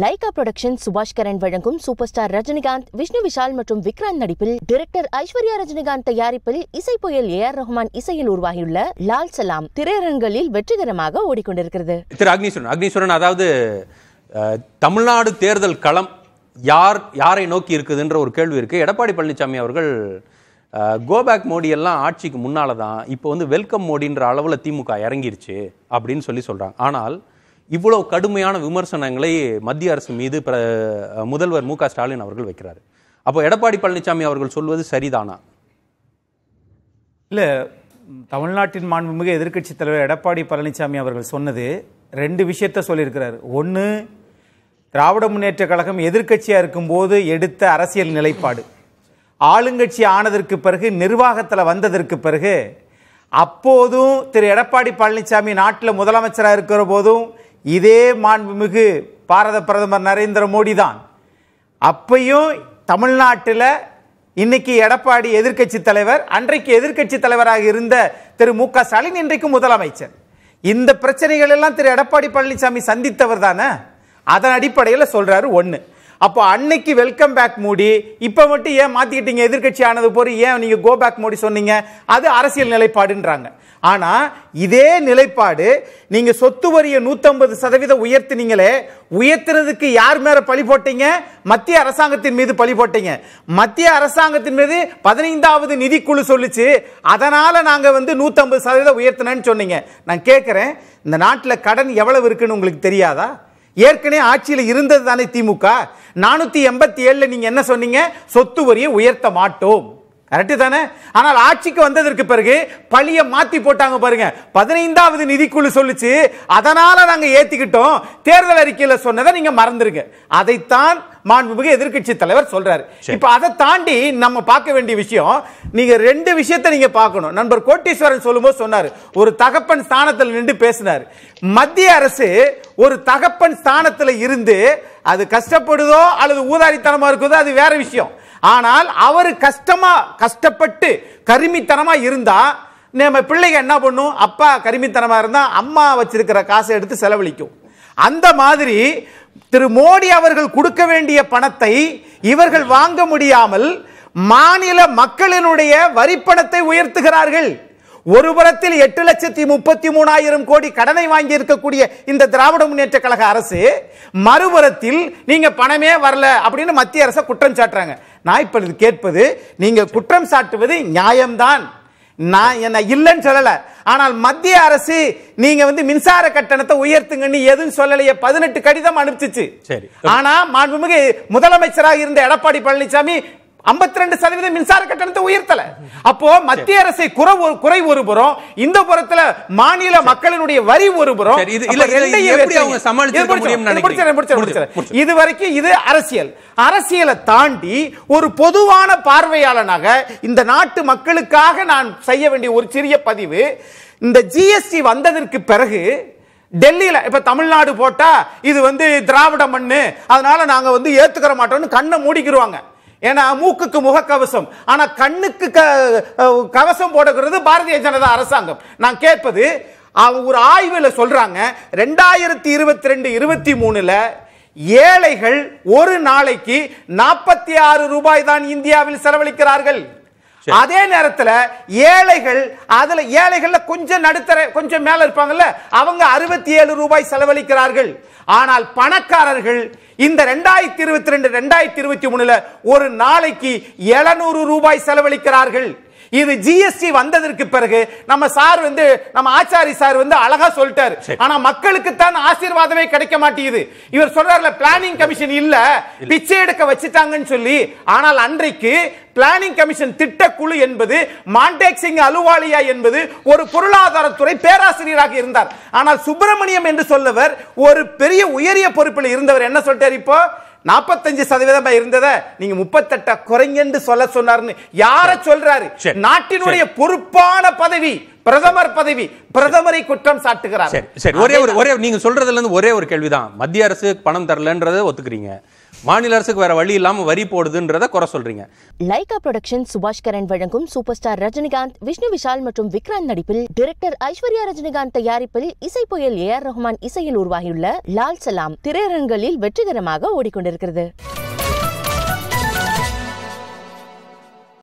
Lyca production Subash Karan வழங்கும் super star Rajinikanth Vishnu Vishal மற்றும் விக்ராந்த் நடிப்பில் டிரெக்டர் ஐஸ்வர்யா ரஜினிகாந்த் தயாரிப்பில் இசை புயல் ஏ ஆர் ரஹ்மான் இசையில் உருவாகியுள்ள லால் சலாம் திரையரங்களில் வெற்றிகரமாக ஓடிக்கொண்டிருக்கிறது திரு அக்னீஸ்வரன் அக்னீஸ்வரன் அதாவது தமிழ்நாடு தேர்தல் களம் யார் யாரை நோக்கி இருக்குதுன்ற ஒரு கேள்வி இருக்குது எடப்பாடி பழனிசாமி அவர்கள் கோபேக் மோடி எல்லாம் ஆட்சிக்கு முன்னால் தான் இப்போ வந்து வெல்கம் மோடின்ற அளவில் திமுக இறங்கிருச்சு அப்படின்னு சொல்லி சொல்றாங்க ஆனால் இவ்வளோ கடுமையான விமர்சனங்களை மத்திய அரசு மீது பிர முதல்வர் மு ஸ்டாலின் அவர்கள் வைக்கிறார் அப்போ எடப்பாடி பழனிசாமி அவர்கள் சொல்வது சரிதானா இல்லை தமிழ்நாட்டின் மாண்புமிகு எதிர்க்கட்சித் தலைவர் எடப்பாடி பழனிசாமி அவர்கள் சொன்னது ரெண்டு விஷயத்த சொல்லியிருக்கிறார் ஒன்று திராவிட முன்னேற்ற கழகம் எதிர்க்கட்சியாக இருக்கும்போது எடுத்த அரசியல் நிலைப்பாடு ஆளுங்கட்சி ஆனதற்கு பிறகு நிர்வாகத்தில் வந்ததற்கு பிறகு அப்போதும் திரு எடப்பாடி பழனிசாமி நாட்டில் முதலமைச்சராக இருக்கிற போதும் இதே மாண்புமிகு பாரத பிரதமர் நரேந்திர மோடி தான் அப்பையும் தமிழ்நாட்டில் இன்னைக்கு எடப்பாடி எதிர்க்கட்சி தலைவர் அன்றைக்கு எதிர்க்கட்சி தலைவராக இருந்த திரு மு க ஸ்டாலின் இன்றைக்கு முதலமைச்சர் இந்த பிரச்சனைகள் எல்லாம் திரு எடப்பாடி பழனிசாமி சந்தித்தவர் தானே அதன் அடிப்படையில் சொல்கிறாரு ஒன்று அப்போ அன்னைக்கு வெல்கம் பேக் மோடி இப்போ மட்டும் ஏன் மாற்றிக்கிட்டீங்க எதிர்கட்சி ஆனது போய் ஏன் நீங்கள் கோ பேக் மோடி சொன்னீங்க அது அரசியல் நிலைப்பாடுன்றாங்க ஆனால் இதே நிலைப்பாடு நீங்கள் சொத்து வரிய நூற்றம்பது சதவீதம் உயர்த்தினீங்களே உயர்த்துறதுக்கு யார் மேலே பழி போட்டீங்க மத்திய அரசாங்கத்தின் மீது பழி போட்டீங்க மத்திய அரசாங்கத்தின் மீது பதினைந்தாவது நிதிக்குழு சொல்லிச்சு அதனால் நாங்கள் வந்து நூற்றம்பது சதவீதம் உயர்த்தினேன்னு சொன்னீங்க நான் கேட்குறேன் இந்த நாட்டில் கடன் எவ்வளவு இருக்குன்னு உங்களுக்கு தெரியாதா ஏற்கனவே ஆட்சியில் இருந்தது தானே திமுக நானூற்றி எண்பத்தி ஏழில் நீங்கள் என்ன சொன்னீங்க சொத்து வரியை உயர்த்த மாட்டோம் கரெக்டு தானே ஆனால் ஆட்சிக்கு வந்ததற்கு பிறகு பழியை மாற்றி போட்டாங்க பாருங்க பதினைந்தாவது நிதிக்குழு சொல்லிச்சு அதனால் நாங்கள் ஏற்றிக்கிட்டோம் தேர்தல் அறிக்கையில் சொன்னதை நீங்கள் மறந்துருங்க அதைத்தான் மாண்புமிகு எதிர்கட்சி தலைவர் சொல்றாரு இப்ப அதை தாண்டி நம்ம பார்க்க வேண்டிய விஷயம் நீங்க ரெண்டு விஷயத்த நீங்க பார்க்கணும் நண்பர் கோட்டீஸ்வரன் சொல்லும்போது சொன்னார் ஒரு தகப்பன் ஸ்தானத்தில் நின்று பேசினார் மத்திய அரசு ஒரு தகப்பன் ஸ்தானத்தில் இருந்து அது கஷ்டப்படுதோ அல்லது ஊதாரித்தனமா இருக்குதோ அது வேற விஷயம் ஆனால் அவர் கஷ்டமா கஷ்டப்பட்டு கருமித்தனமா இருந்தா நம்ம பிள்ளைங்க என்ன பண்ணும் அப்பா கருமித்தனமா இருந்தா அம்மா வச்சிருக்கிற காசை எடுத்து செலவழிக்கும் அந்த மாதிரி திரு மோடி அவர்கள் கொடுக்க வேண்டிய பணத்தை இவர்கள் வாங்க முடியாமல் மாநில மக்களினுடைய வரிப்பணத்தை உயர்த்துகிறார்கள் ஒரு புறத்தில் எட்டு லட்சத்தி முப்பத்தி மூணாயிரம் கோடி கடனை வாங்கி இருக்கக்கூடிய இந்த திராவிட முன்னேற்ற கழக அரசு மறுபுறத்தில் நீங்க பணமே வரல அப்படின்னு மத்திய அரசை குற்றம் சாட்டுறாங்க நான் இப்பொழுது கேட்பது நீங்க குற்றம் சாட்டுவது நியாயம்தான் நான் என்ன இல்லைன்னு சொல்லலை ஆனால் மத்திய அரசு நீங்க வந்து மின்சார கட்டணத்தை உயர்த்துங்கன்னு எதுவும் சொல்லலையே பதினெட்டு கடிதம் அனுப்பிச்சிச்சு சரி ஆனா மாண்புமிகு முதலமைச்சராக இருந்த எடப்பாடி பழனிசாமி ஐம்பத்தி ரெண்டு சதவீதம் மின்சார கட்டணத்தை உயர்த்தல அப்போ மத்திய அரசை குறை குறை ஒரு புறம் இந்த புறத்துல மாநில மக்களினுடைய வரி ஒரு புறம் இது வரைக்கும் இது அரசியல் அரசியலை தாண்டி ஒரு பொதுவான பார்வையாளனாக இந்த நாட்டு மக்களுக்காக நான் செய்ய வேண்டிய ஒரு சிறிய பதிவு இந்த ஜிஎஸ்டி வந்ததற்கு பிறகு டெல்லியில இப்ப தமிழ்நாடு போட்டா இது வந்து திராவிட மண்ணு அதனால நாங்க வந்து ஏத்துக்கிற மாட்டோம்னு கண்ணை மூடிக்கிடுவாங்க ஏன்னா மூக்குக்கு முகக்கவசம் ஆனால் கண்ணுக்கு க கவசம் போடுகிறது பாரதிய ஜனதா அரசாங்கம் நான் கேட்பது அவங்க ஒரு ஆய்வில் சொல்கிறாங்க ரெண்டாயிரத்தி இருபத்தி ரெண்டு இருபத்தி மூணில் ஏழைகள் ஒரு நாளைக்கு நாற்பத்தி ஆறு ரூபாய் தான் இந்தியாவில் செலவழிக்கிறார்கள் அதே நேரத்தில் ஏழைகள் அதில் ஏழைகளில் கொஞ்சம் நடுத்தர கொஞ்சம் மேலே இருப்பாங்கல்ல அவங்க அறுபத்தி ஏழு ரூபாய் செலவழிக்கிறார்கள் ஆனால் பணக்காரர்கள் இந்த ரெண்டாயிரத்தி இருபத்தி ரெண்டு ரெண்டாயிரத்தி இருபத்தி மூணுல ஒரு நாளைக்கு எழுநூறு ரூபாய் செலவழிக்கிறார்கள் இது ஜிஎஸ்டி வந்ததற்கு பிறகு நம்ம சார் வந்து நம்ம ஆச்சாரி சார் வந்து அழகா சொல்லிட்டாரு ஆனா மக்களுக்கு தான் ஆசீர்வாதமே கிடைக்க மாட்டேங்குது இவர் சொல்றாருல பிளானிங் கமிஷன் இல்ல பிச்சை எடுக்க வச்சுட்டாங்கன்னு சொல்லி ஆனால் அன்றைக்கு பிளானிங் கமிஷன் திட்டக்குழு என்பது மாண்டேக் சிங் அலுவாலியா என்பது ஒரு பொருளாதாரத்துறை பேராசிரியராக இருந்தார் ஆனால் சுப்பிரமணியம் என்று சொல்லவர் ஒரு பெரிய உயரிய பொறுப்பில் இருந்தவர் என்ன சொல்லிட்டார் இப்போ நாற்பத்தஞ்சு சதவீதமா இருந்ததை நீங்க முப்பத்தெட்ட குறைங்கன்னு சொல்ல சொன்னாருன்னு யார சொல்றாரு நாட்டினுடைய பொறுப்பான பதவி பிரதமர் பதவி பிரதமரை குற்றம் சாட்டுகிறார் சரி ஒரே ஒரு ஒரே நீங்க சொல்றதுல இருந்து ஒரே ஒரு கேள்விதான் மத்திய அரசு பணம் தரலன்றதை ஒத்துக்கிறீங்க மாநில அரசுக்கு வேற வழி இல்லாமல் வரி போடுதுன்றத குறை சொல்றீங்க லைகா ப்ரொடக்ஷன் சுபாஷ் கரன் வழங்கும் சூப்பர் ஸ்டார் ரஜினிகாந்த் விஷ்ணு விஷால் மற்றும் விக்ராந்த் நடிப்பில் டிரெக்டர் ஐஸ்வர்யா ரஜினிகாந்த் தயாரிப்பில் இசை புயல் ஏ ஆர் ரஹ்மான் இசையில் உருவாகியுள்ள லால் சலாம் திரையரங்களில் வெற்றிகரமாக ஓடிக்கொண்டிருக்கிறது